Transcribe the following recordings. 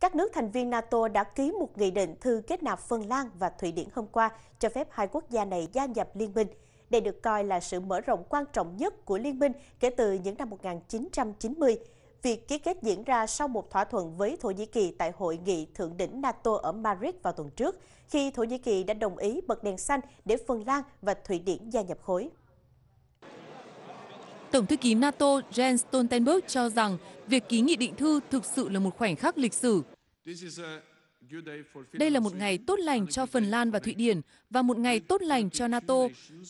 các nước thành viên NATO đã ký một nghị định thư kết nạp Phần Lan và Thụy Điển hôm qua cho phép hai quốc gia này gia nhập liên minh. Đây được coi là sự mở rộng quan trọng nhất của liên minh kể từ những năm 1990. Việc ký kết diễn ra sau một thỏa thuận với Thổ Nhĩ Kỳ tại hội nghị thượng đỉnh NATO ở Madrid vào tuần trước, khi Thổ Nhĩ Kỳ đã đồng ý bật đèn xanh để Phần Lan và Thụy Điển gia nhập khối. Tổng thư ký NATO Jens Stoltenberg cho rằng việc ký nghị định thư thực sự là một khoảnh khắc lịch sử. Đây là một ngày tốt lành cho Phần Lan và Thụy Điển và một ngày tốt lành cho NATO.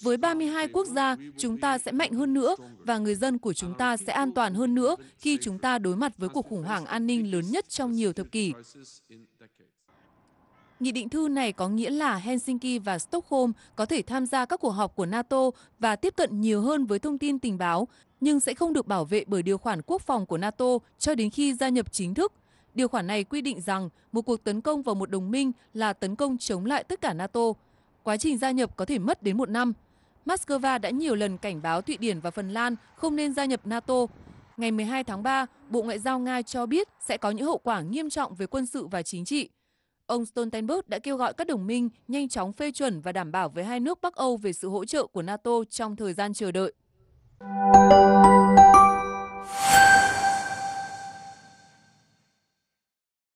Với 32 quốc gia, chúng ta sẽ mạnh hơn nữa và người dân của chúng ta sẽ an toàn hơn nữa khi chúng ta đối mặt với cuộc khủng hoảng an ninh lớn nhất trong nhiều thập kỷ. Nghị định thư này có nghĩa là Helsinki và Stockholm có thể tham gia các cuộc họp của NATO và tiếp cận nhiều hơn với thông tin tình báo, nhưng sẽ không được bảo vệ bởi điều khoản quốc phòng của NATO cho đến khi gia nhập chính thức. Điều khoản này quy định rằng một cuộc tấn công vào một đồng minh là tấn công chống lại tất cả NATO. Quá trình gia nhập có thể mất đến một năm. Moscow đã nhiều lần cảnh báo Thụy Điển và Phần Lan không nên gia nhập NATO. Ngày 12 tháng 3, Bộ Ngoại giao Nga cho biết sẽ có những hậu quả nghiêm trọng về quân sự và chính trị. Ông Stoltenberg đã kêu gọi các đồng minh nhanh chóng phê chuẩn và đảm bảo với hai nước Bắc Âu về sự hỗ trợ của NATO trong thời gian chờ đợi.